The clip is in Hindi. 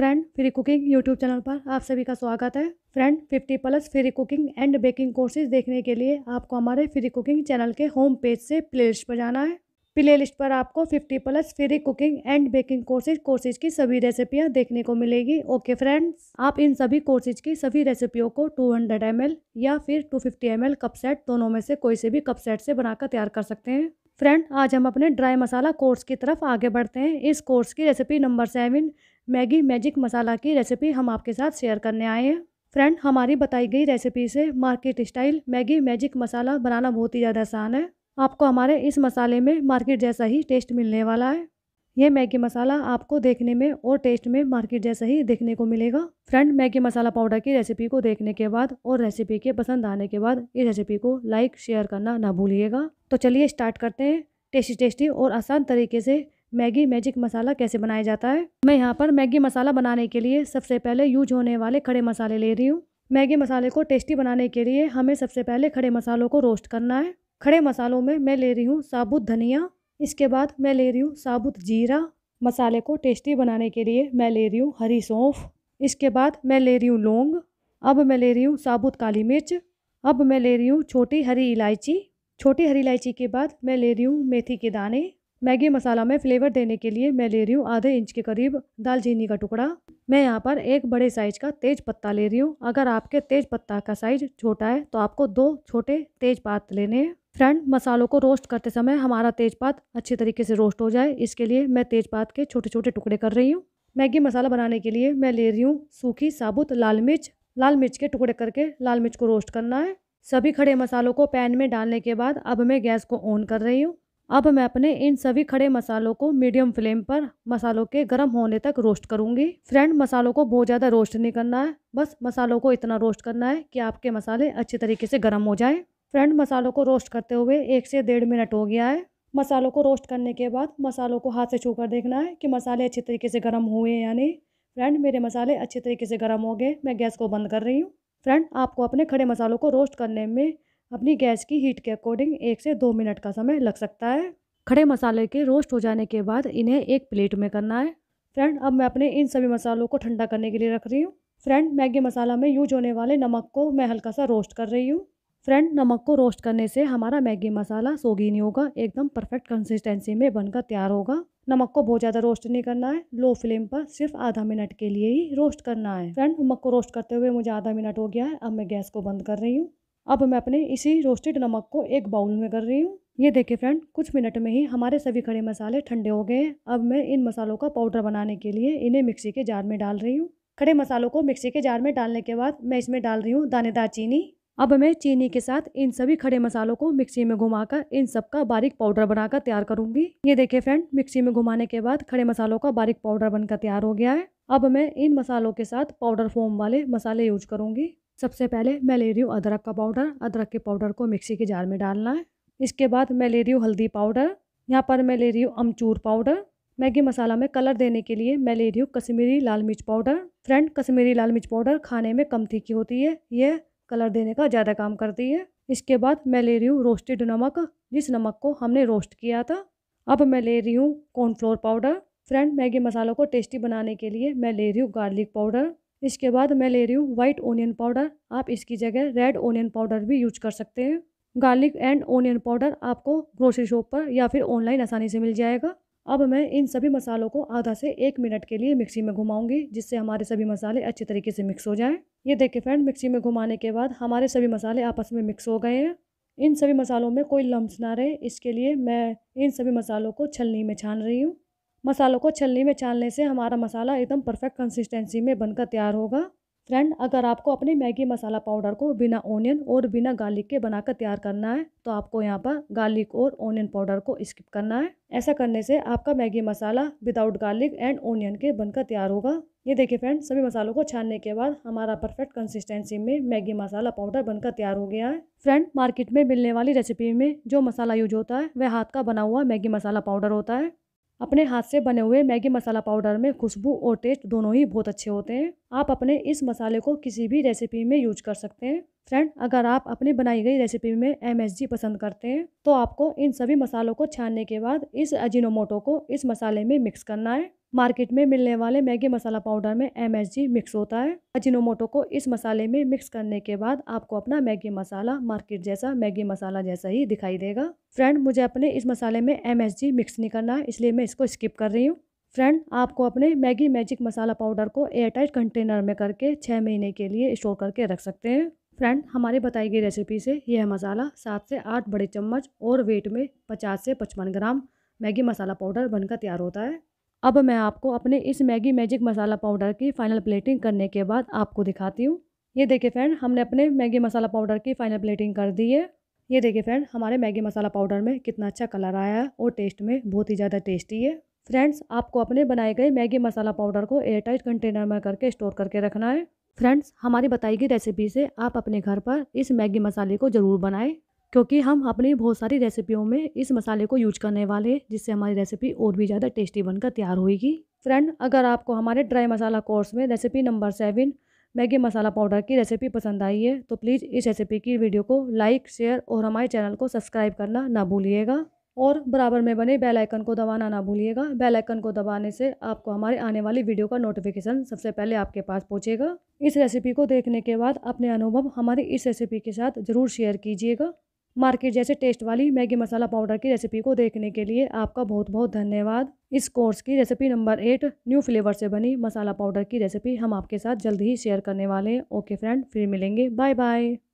friend free cooking YouTube channel पर आप सभी का स्वागत है friend 50 plus free cooking and baking courses देखने के लिए आपको हमारे फ्री कुकिंग चैनल के होम पेज से प्लेलिस्ट पर जाना है प्लेलिस्ट पर आपको 50 plus free cooking and baking courses courses की सभी रेसिपियाँ देखने को मिलेगी ओके फ्रेंड्स आप इन सभी कोर्सेज की सभी रेसिपियों को टू हंड्रेड या फिर टू फिफ्टी कप सेट दोनों में से कोई से भी कप सेट से बनाकर तैयार कर सकते हैं फ्रेंड आज हम अपने ड्राई मसाला कोर्स की तरफ आगे बढ़ते हैं इस कोर्स की recipe number seven Maggi magic masala की रेसिपी हम आपके साथ शेयर करने आए हैं फ्रेंड हमारी बताई गई रेसिपी से market style Maggi magic masala बनाना बहुत ही ज़्यादा आसान है आपको हमारे इस मसाले में मार्केट जैसा ही टेस्ट मिलने वाला है ये मैगी मसाला आपको देखने में और टेस्ट में मार्केट जैसा ही देखने को मिलेगा फ्रेंड मैगी मसाला पाउडर की रेसिपी को देखने के बाद और रेसिपी के पसंद आने के बाद इस रेसिपी को लाइक शेयर करना ना भूलिएगा तो चलिए स्टार्ट करते हैं टेस्टी टेस्टी और आसान तरीके से मैगी मैजिक मसाला कैसे बनाया जाता है मैं यहाँ पर मैगी मसाला बनाने के लिए सबसे पहले यूज होने वाले खड़े मसाले ले रही हूँ मैगी मसाले को टेस्टी बनाने के लिए हमें सबसे पहले खड़े मसालों को रोस्ट करना है खड़े मसालों में मैं ले रही हूँ साबुत धनिया इसके बाद मैं ले रही हूँ साबुत जीरा मसाले को टेस्टी बनाने के लिए मैं ले रही हूँ हरी सौंफ इसके बाद मैं ले रही हूँ लौंग अब मैं ले रही हूँ साबुत काली मिर्च अब मैं ले रही हूँ छोटी हरी इलायची छोटी हरी इलायची के बाद मैं ले रही हूँ मेथी के दाने मैगी मसाला में फ्लेवर देने के लिए मैं ले रही हूँ आधे इंच के करीब दालचीनी का टुकड़ा मैं यहाँ पर एक बड़े साइज का तेज पत्ता ले रही हूँ अगर आपके तेज पत्ता का साइज छोटा है तो आपको दो छोटे तेज पात लेने हैं फ्रेंड मसालों को रोस्ट करते समय हमारा तेजपात अच्छे तरीके से रोस्ट हो जाए इसके लिए मैं तेजपात के छोटे छोटे टुकड़े कर रही हूँ मैगी मसाला बनाने के लिए मैं ले रही हूँ सूखी साबुत लाल मिर्च लाल मिर्च के टुकड़े करके लाल मिर्च को रोस्ट करना है सभी खड़े मसालों को पैन में डालने के बाद अब मैं गैस को ऑन कर रही हूँ अब मैं अपने इन सभी खड़े मसालों को मीडियम फ्लेम पर मसालों के गर्म होने तक रोस्ट करूँगी फ्रेंड मसालों को बहुत ज़्यादा रोस्ट नहीं करना है बस मसालों को इतना रोस्ट करना है कि आपके मसाले अच्छे तरीके से गर्म हो जाएं फ्रेंड मसालों को रोस्ट करते हुए एक से डेढ़ मिनट हो गया है मसालों को रोस्ट करने के बाद मसालों को हाथ से छू कर देखना है कि मसाले अच्छे तरीके से गर्म हुए यानी फ्रेंड मेरे मसाले अच्छे तरीके से गर्म हो गए मैं गैस को बंद कर रही हूँ फ्रेंड आपको अपने खड़े मसालों को रोस्ट करने में अपनी गैस की हीट के अकॉर्डिंग एक से दो मिनट का समय लग सकता है खड़े मसाले के रोस्ट हो जाने के बाद इन्हें एक प्लेट में करना है फ्रेंड अब मैं अपने इन सभी मसालों को ठंडा करने के लिए रख रही हूँ फ्रेंड मैगी मसाला में यूज होने वाले नमक को मैं हल्का सा रोस्ट कर रही हूँ फ्रेंड नमक को रोस्ट करने से हमारा मैगी मसाला सोगी नहीं होगा एकदम परफेक्ट कंसिस्टेंसी में बनकर तैयार होगा नमक को बहुत ज़्यादा रोस्ट नहीं करना है लो फ्लेम पर सिर्फ आधा मिनट के लिए ही रोस्ट करना है फ्रेंड नमक को रोस्ट करते हुए मुझे आधा मिनट हो गया है अब मैं गैस को बंद कर रही हूँ अब मैं अपने इसी रोस्टेड नमक को एक बाउल में कर रही हूँ ये देखिए फ्रेंड कुछ मिनट में ही हमारे सभी खड़े मसाले ठंडे हो गए हैं अब मैं इन मसालों का पाउडर बनाने के लिए इन्हें मिक्सी के जार में डाल रही हूँ खड़े मसालों को मिक्सी के जार में डालने के बाद मैं इसमें डाल रही हूँ दानेदार चीनी अब मैं चीनी के साथ इन सभी खड़े मसालों को मिक्सी में घुमाकर इन सब का बारीक पाउडर बनाकर तैयार करूंगी ये देखिए फ्रेंड मिक्सी में घुमाने के बाद खड़े मसालों का बारीक पाउडर बनकर तैयार हो गया है अब मैं इन मसालों के साथ पाउडर फोम वाले मसाले यूज करूंगी सबसे पहले मैं ले रही हूँ अदरक का पाउडर अदरक के पाउडर को मिक्सी के जार में डालना है इसके बाद मैं ले रही हूँ हल्दी पाउडर यहाँ पर मैं ले रही हूँ अमचूर पाउडर मैगी मसाला में कलर देने के लिए मैं ले रही हूँ कश्मीरी लाल मिर्च पाउडर फ्रेंड कश्मीरी लाल मिर्च पाउडर खाने में कम तीखी होती है ये कलर देने का ज़्यादा काम करती है इसके बाद मैं ले रही हूँ रोस्टेड नमक जिस नमक को हमने रोस्ट किया था अब मैं ले रही हूँ कॉर्नफ्लोर पाउडर फ्रेंड मैगी मसालों को टेस्टी बनाने के लिए मैं ले रही हूँ गार्लिक पाउडर इसके बाद मैं ले रही हूँ वाइट ओनियन पाउडर आप इसकी जगह रेड ओनियन पाउडर भी यूज कर सकते हैं गार्लिक एंड ओनियन पाउडर आपको ग्रोसरी शॉप पर या फिर ऑनलाइन आसानी से मिल जाएगा अब मैं इन सभी मसालों को आधा से एक मिनट के लिए मिक्सी में घुमाऊंगी जिससे हमारे सभी मसाले अच्छे तरीके से मिक्स हो जाएं ये देखिए फ्रेंड मिक्सी में घुमाने के बाद हमारे सभी मसाले आपस में मिक्स हो गए हैं इन सभी मसालों में कोई लम्ब ना रहे इसके लिए मैं इन सभी मसालों को छलनी में छान रही हूँ मसालों को छलनी में छानने से हमारा मसाला एकदम परफेक्ट कंसिस्टेंसी में बनकर तैयार होगा फ्रेंड अगर आपको अपने मैगी मसाला पाउडर को बिना ओनियन और बिना गार्लिक के बनाकर तैयार करना है तो आपको यहाँ पर गार्लिक और ओनियन पाउडर को स्किप करना है ऐसा करने से आपका Maggi masala without garlic and onion के बनकर तैयार होगा ये देखिए फ्रेंड सभी मसालों को छानने के बाद हमारा परफेक्ट कंसिस्टेंसी में मैगी मसाला पाउडर बनकर तैयार हो गया है फ्रेंड मार्केट में मिलने वाली रेसिपी में जो मसाला यूज होता है वह हाथ का बना हुआ मैगी मसाला पाउडर होता है अपने हाथ से बने हुए मैगी मसाला पाउडर में खुशबू और टेस्ट दोनों ही बहुत अच्छे होते हैं आप अपने इस मसाले को किसी भी रेसिपी में यूज कर सकते हैं फ्रेंड अगर आप अपनी बनाई गई रेसिपी में एम पसंद करते हैं तो आपको इन सभी मसालों को छानने के बाद इस अजीनोमोटो को इस मसाले में मिक्स करना है मार्केट में मिलने वाले मैगी मसाला पाउडर में एम मिक्स होता है अजिनोमोटो को इस मसाले में मिक्स करने के बाद आपको अपना मैगी मसाला मार्केट जैसा मैगी मसाला जैसा ही दिखाई देगा फ्रेंड मुझे अपने इस मसाले में एम मिक्स नहीं करना है इसलिए मैं इसको स्किप कर रही हूँ फ्रेंड आपको अपने मैगी मैजिक मसाला पाउडर को एयरटाइट कंटेनर में करके छः महीने के लिए स्टोर करके रख सकते हैं फ्रेंड हमारे बताई गई रेसिपी से यह मसाला सात से आठ बड़े चम्मच और वेट में पचास से पचपन ग्राम मैगी मसाला पाउडर बनकर तैयार होता है अब मैं आपको अपने इस मैगी मैजिक मसाला पाउडर की फ़ाइनल प्लेटिंग करने के बाद आपको दिखाती हूँ ये देखिए फ्रेंड हमने अपने मैगी मसाला पाउडर की फ़ाइनल प्लेटिंग कर दी है ये देखिए फ्रेंड हमारे मैगी मसाला पाउडर में कितना अच्छा कलर आया है और टेस्ट में बहुत ही ज़्यादा टेस्टी है फ्रेंड्स आपको अपने बनाए गए मैगी मसाला पाउडर को एयरटाइट कंटेनर में करके स्टोर करके रखना है फ्रेंड्स हमारी बताई गई रेसिपी से आप अपने घर पर इस मैगी मसाले को ज़रूर बनाएं क्योंकि हम अपनी बहुत सारी रेसिपियों में इस मसाले को यूज करने वाले हैं जिससे हमारी रेसिपी और भी ज़्यादा टेस्टी बनकर तैयार होगी फ्रेंड अगर आपको हमारे ड्राई मसाला कोर्स में recipe number seven Maggi masala powder की रेसिपी पसंद आई है तो प्लीज़ इस रेसिपी की वीडियो को लाइक शेयर और हमारे चैनल को सब्सक्राइब करना ना भूलिएगा और बराबर में बने बेल आइकन को दबाना ना भूलिएगा बेल आइकन को दबाने से आपको हमारे आने वाली वीडियो का नोटिफिकेशन सबसे पहले आपके पास पहुँचेगा इस रेसिपी को देखने के बाद अपने अनुभव हमारी इस रेसिपी के साथ ज़रूर शेयर कीजिएगा मार्केट जैसे टेस्ट वाली मैगी मसाला पाउडर की रेसिपी को देखने के लिए आपका बहुत बहुत धन्यवाद इस कोर्स की recipe number eight new flavour से बनी मसाला पाउडर की रेसिपी हम आपके साथ जल्द ही शेयर करने वाले हैं ओके फ्रेंड फिर मिलेंगे बाय बाय